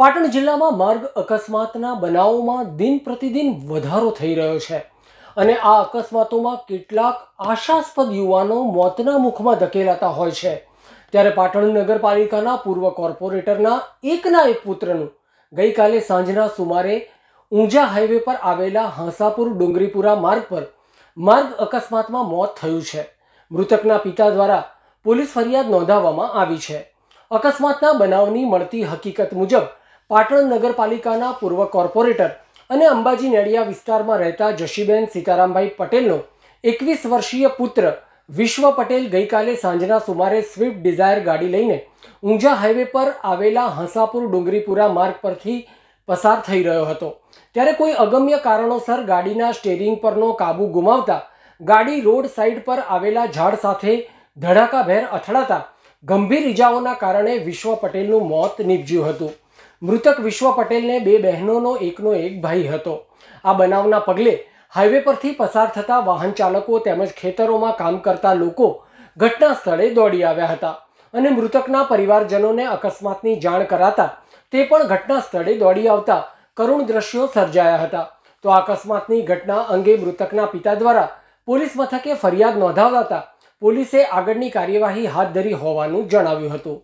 પાટણ જિલ્લામાં માર્ગ અકસ્માતના બનાવોમાં દિન પ્રતિદિન વધારો થઈ રહ્યો છે અને આ અકસ્માતોમાં કેટલાક આશાસ્પદ યુવાનો મોતના મુખમાં ધકેલાતા હોય છે ત્યારે પાટણ નગરપાલિકાના પૂર્વ કોર્પોરેટરના એકના એક પુત્રનું ગઈકાલે સાંજના સુમારે ઊંઝા હાઈવે પર આવેલા હાંસાપુર ડુંગરીપુરા માર્ગ પર માર્ગ અકસ્માતમાં મોત થયું છે મૃતકના પિતા દ્વારા પોલીસ ફરિયાદ નોંધાવવામાં આવી છે અકસ્માતના બનાવની મળતી હકીકત મુજબ પાટણ નગરપાલિકાના પૂર્વ કોર્પોરેટર અને અંબાજી નડિયા વિસ્તારમાં રહેતા જશીબેન સીતારામભાઈ પટેલનો એકવીસ વર્ષીય પુત્ર વિશ્વ પટેલ ગઈકાલે સાંજના સુમારે સ્વિફ્ટ ડિઝાયર ગાડી લઈને ઊંઝા હાઈવે પર આવેલા હંસાપુર ડુંગરીપુરા માર્ગ પરથી પસાર થઈ રહ્યો હતો ત્યારે કોઈ અગમ્ય કારણોસર ગાડીના સ્ટેરિંગ પરનો કાબુ ગુમાવતા ગાડી રોડ સાઈડ પર આવેલા ઝાડ સાથે ધડાકાભેર અથડાતા ગંભીર ઇજાઓના કારણે વિશ્વ પટેલનું મોત નીપજ્યું હતું મૃતક વિશ્વ પટેલને બે બહેનોનો એકનો એક ભાઈ હતો આ બનાવના પગલે હાઈવે પરથી પસાર થતા વાહન ચાલકો તેમજ ખેતરોમાં કામ કરતા લોકો ઘટના સ્થળે દોડી આવ્યા હતા અને મૃતકના પરિવારજનોને અકસ્માતની જાણ કરાતા તે પણ ઘટના સ્થળે દોડી આવતા કરુણ દ્રશ્યો સર્જાયા હતા તો અકસ્માતની ઘટના અંગે મૃતકના પિતા દ્વારા પોલીસ મથકે ફરિયાદ નોંધાવતા પોલીસે આગળની કાર્યવાહી હાથ ધરી હોવાનું જણાવ્યું હતું